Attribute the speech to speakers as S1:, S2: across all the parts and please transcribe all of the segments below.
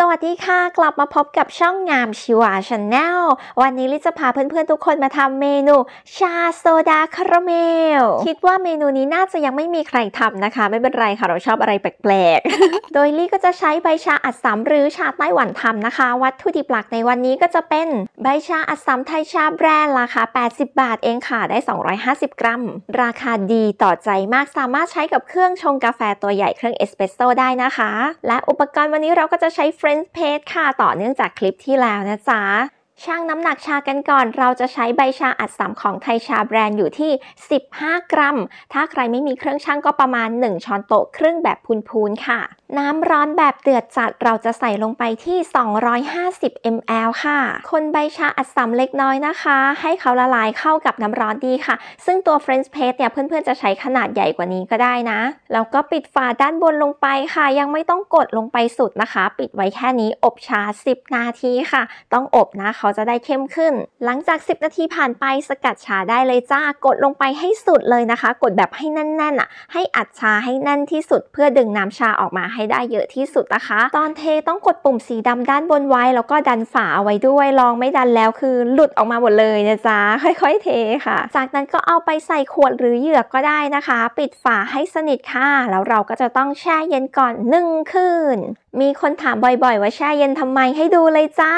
S1: สวัสดีค่ะ กลับมาพบกับช่องงามชิวาชาแนล วันนี้ลิจะพาเพื่อนๆ ทุกคนมาทำเมนูชาโซดาคาราเมล คิดว่าเมนูนี้น่าจะยังไม่มีใครทำนะคะ ไม่เป็นไรค่ะเราชอบอะไรแปลกๆ โดยลี่ก็จะใช้ใบชาอัดสำหรือชาไต้หวันทำนะคะ วัตถุดิบหลักในวันนี้ก็จะเป็นใบชาอัดสำไทยชาแบรนด์ ราคา 80 บาทเองค่ะได้ 250 กรัม ราคาดีต่อใจมากสามารถใช้กับเครื่องชงกาแฟตัวใหญ่เครื่องเอสเปรสโซได้นะคะ และอุปกรณ์วันนี้เราก็จะใช้ f r i e n d s page ค่ะต่อเนื่องจากคลิปที่แล้วนะจ๊ะช่างน้ำหนักชากันก่อนเราจะใช้ใบชาอัดสามของไทยชาแบรนด์อยู่ที่ 15 กรัม ถ้าใครไม่มีเครื่องช่างก็ประมาณ 1 ช้อนโต๊ะครึ่งแบบพูนๆ ค่ะน้ำร้อนแบบเดือดจัดเราจะใส่ลงไปที่ 250 ml ค่ะ คนใบชาอัดสำเล็กน้อยนะคะ ให้เขาละลายเข้ากับน้ำร้อนดีค่ะ ซึ่งตัว French press เนี่ย เพื่อนๆ จะใช้ขนาดใหญ่กว่านี้ก็ได้นะ แล้วก็ปิดฝาด้านบนลงไปค่ะ ยังไม่ต้องกดลงไปสุดนะคะ ปิดไว้แค่นี้อบชา 10 นาทีค่ะต้องอบนะ เขาจะได้เข้มขึ้น หลังจาก 10 นาทีผ่านไปสกัดชาได้เลยจ้ากดลงไปให้สุดเลยนะคะ กดแบบให้แน่นๆอ่ะ ให้อัดชาให้แน่นที่สุดเพื่อดึงน้ำชาออกมาให้ได้เยอะที่สุดนะคะ ตอนเทต้องกดปุ่มสีดำด้านบนไว้ แล้วก็ดันฝาเอาไว้ด้วยลองไม่ดันแล้วคือหลุดออกมาหมดเลยนะจ๊ะค่อยๆเทค่ะ จากนั้นก็เอาไปใส่ขวดหรือเหยือกก็ได้นะคะ ปิดฝาให้สนิทค่ะแล้วเราก็จะต้องแช่เย็นก่อนหนึ่งคืนมีคนถามบ่อยๆ ว่าแช่เย็นทำไมให้ดูเลยจ้า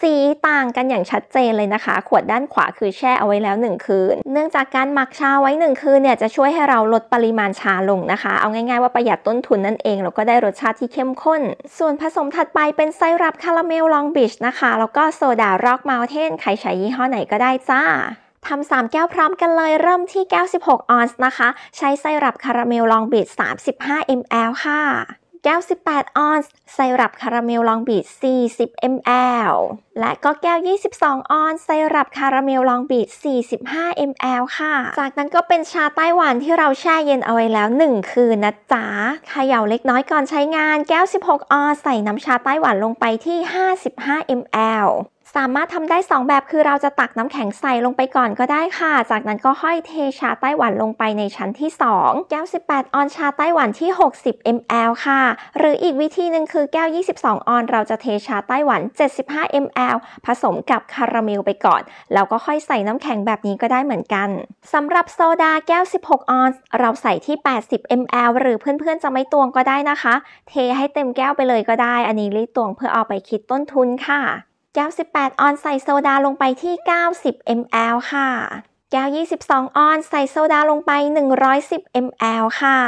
S1: สีต่างกันอย่างชัดเจนเลยนะคะ ขวดด้านขวาคือแช่เอาไว้แล้ว1คืนเนื่องจากการหมักชาไว้ 1 คืนเนี่ยจะช่วยให้เราลดปริมาณชาลงนะคะ เอาง่าย ๆ ว่าประหยัดต้นทุนนั่นเองแล้วก็ได้รสชาติที่เข้มข้น ส่วนผสมถัดไปเป็นไซรัปคาราเมลลองบิชนะคะ แล้วก็โซดาร็อกมาเทนใครใช้ยี่ห้อไหนก็ได้จ้า ทำ3แก้วพร้อมกันเลยเริ่มที่แก้ว 16 ออนซ์นะคะ ใช้ไซรัปคาราเมลลองบิช35 ml ค่ะแก้ว 18 ออนซ์ไซรัปคาราเมลลองบีด40 ml และก็แก้ว 22 ออนซ์ไซรัปคาราเมลลองบีด45 ml ค่ะ จากนั้นก็เป็นชาไต้หวันที่เราแช่เย็นเอาไว้แล้ว 1 คืนนะจ๊ะเขย่าเล็กน้อยก่อนใช้งานแก้ว 16 ออนซ์ใส่น้ำชาไต้หวันลงไปที่ 55 ml สามารถทำได้ 2 แบบคือเราจะตักน้ำแข็งใส่ลงไปก่อนก็ได้ค่ะ จากนั้นก็ห้อยเทชาไต้หวันลงไปในชั้นที่ 2 แก้ว 18 ออนชาไต้หวันที่ 60 ml ค่ะ หรืออีกวิธีหนึ่งคือแก้ว 22 ออนเราจะเทชาไต้หวัน 75 ml ผสมกับคาราเมลไปก่อน แล้วก็ค่อยใส่น้ำแข็งแบบนี้ก็ได้เหมือนกัน สำหรับโซดาแก้ว 16 ออนเราใส่ที่ 80 ml หรือเพื่อนๆจะไม่ตวงก็ได้นะคะ เทให้เต็มแก้วไปเลยก็ได้ อันนี้รีตวงเพื่อเอาไปคิดต้นทุนค่ะ9กว18 ออนใส่โซดาลงไปที่ 90 ml ค่ะแก้ว 22 ออน ใส่โซดาลงไป 110 ml ค่ะ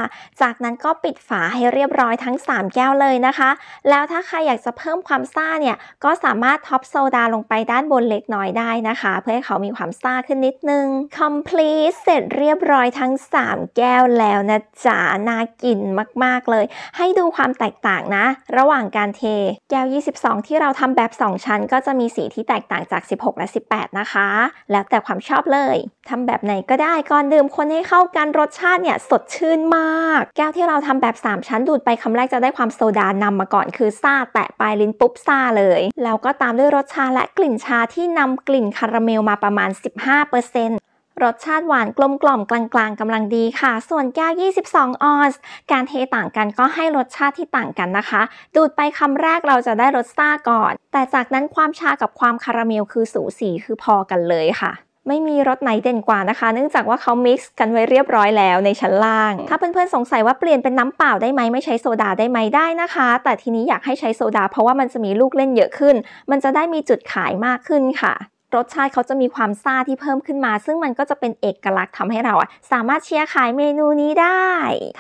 S1: จากนั้นก็ปิดฝาให้เรียบร้อยทั้ง 3 แก้วเลยนะคะ แล้วถ้าใครอยากจะเพิ่มความซ่าเนี่ย ก็สามารถท็อปโซดาลงไปด้านบนเล็กน้อยได้นะคะ เพื่อให้เขามีความซ่าขึ้นนิดนึง complete เสร็จเรียบร้อยทั้ง 3 แก้วแล้วนะจ๋าน่ากินมากๆเลย ให้ดูความแตกต่างนะ ระหว่างการเทแก้ว 22 ที่เราทำแบบ 2 ชั้นก็จะมีสีที่แตกต่างจาก 16และ18นะคะ แล้วแต่ความชอบเลยทำแบบไหนก็ได้ก่อนดื่มคนให้เข้ากันรสชาติเนี่ยสดชื่นมาก แก้วที่เราทำแบบ 3 ชั้นดูดไปคำแรกจะได้ความโซดานำมาก่อนคือซาแตะปลายลิ้นปุ๊บซาเลย แล้วก็ตามด้วยรสชาและกลิ่นชาที่นำกลิ่นคาราเมลมาประมาณ 15%รสชาติหวานกลมกล่อมกลางๆกำลังดีค่ะ ส่วนแก้ว 22 ออนซ์การเทต่างกันก็ให้รสชาติที่ต่างกันนะคะ ดูดไปคำแรกเราจะได้รสซาก่อน แต่จากนั้นความชากับความคาราเมลคือสูสีคือพอกันเลยค่ะไม่มีรสไหนเด่นกว่านะคะ เนื่องจากว่าเขา mix กันไว้เรียบร้อยแล้วในชั้นล่าง ถ้าเพื่อนๆ สงสัยว่าเปลี่ยนเป็นน้ำเปล่าได้ไหม ไม่ใช้โซดาได้ไหม ได้นะคะ แต่ทีนี้อยากให้ใช้โซดา เพราะว่ามันจะมีลูกเล่นเยอะขึ้น มันจะได้มีจุดขายมากขึ้นค่ะรสชาติเขาจะมีความซาที่เพิ่มขึ้นมา ซึ่งมันก็จะเป็นเอกลักษณ์ทำให้เราอะสามารถเชียร์ขายเมนูนี้ได้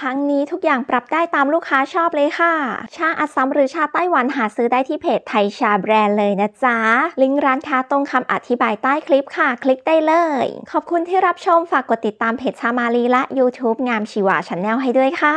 S1: ทั้งนี้ทุกอย่างปรับได้ตามลูกค้าชอบเลยค่ะ ชาอัสซัมหรือชาไต้หวันหาซื้อได้ที่เพจไทยชาแบรนด์เลยนะจ๊ะ ลิงก์ร้านค้าตรงคำอธิบายใต้คลิปค่ะ คลิกได้เลย ขอบคุณที่รับชม ฝากกดติดตามเพจชามาลีและ YouTube งามชีวาชาแนลให้ด้วยค่ะ